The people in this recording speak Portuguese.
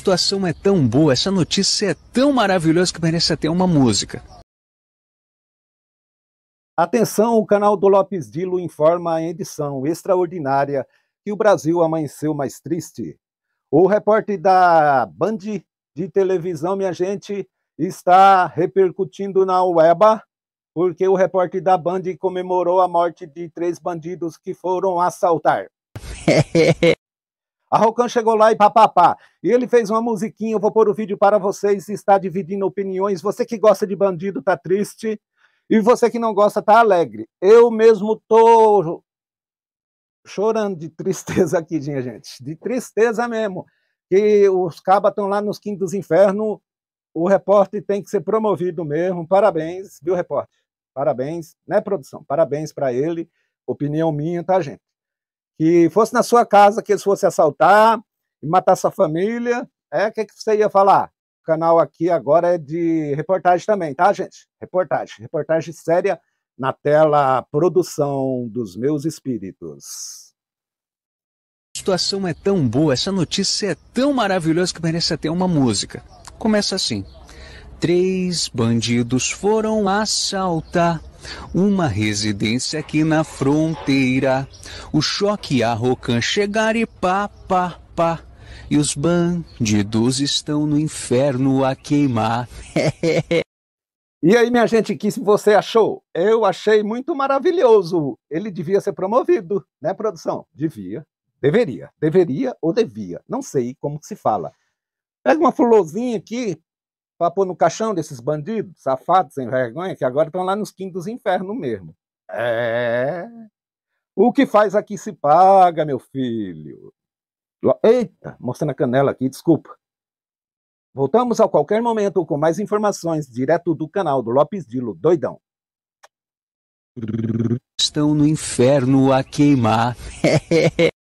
situação é tão boa, essa notícia é tão maravilhosa que merece até uma música. Atenção, o canal do Lopes Dilo informa a edição extraordinária que o Brasil amanheceu mais triste. O repórter da Band de televisão, minha gente, está repercutindo na web porque o repórter da Band comemorou a morte de três bandidos que foram assaltar. A Rocan chegou lá e papapá. E ele fez uma musiquinha, eu vou pôr o vídeo para vocês, está dividindo opiniões. Você que gosta de bandido tá triste e você que não gosta tá alegre. Eu mesmo tô chorando de tristeza aqui, gente, de tristeza mesmo. Que os cabas estão lá nos quintos infernos, o repórter tem que ser promovido mesmo. Parabéns, viu, repórter? Parabéns, né, produção? Parabéns para ele. Opinião minha, tá, gente? que fosse na sua casa que eles fossem assaltar e matar sua família, é, o que, que você ia falar? O canal aqui agora é de reportagem também, tá, gente? Reportagem, reportagem séria na tela Produção dos Meus Espíritos. A situação é tão boa, essa notícia é tão maravilhosa que merece até uma música. Começa assim três bandidos foram assaltar uma residência aqui na fronteira. O choque a Rocan chegar e pá, pá, pá. E os bandidos estão no inferno a queimar. e aí, minha gente, o que você achou? Eu achei muito maravilhoso. Ele devia ser promovido, né, produção? Devia, deveria, deveria ou devia. Não sei como se fala. Pega uma florzinha aqui, para pôr no caixão desses bandidos, safados, sem vergonha, que agora estão lá nos quintos dos infernos mesmo. É. O que faz aqui se paga, meu filho. Eita, mostrando a canela aqui, desculpa. Voltamos a qualquer momento com mais informações direto do canal do Lopes Dilo Doidão. Estão no inferno a queimar.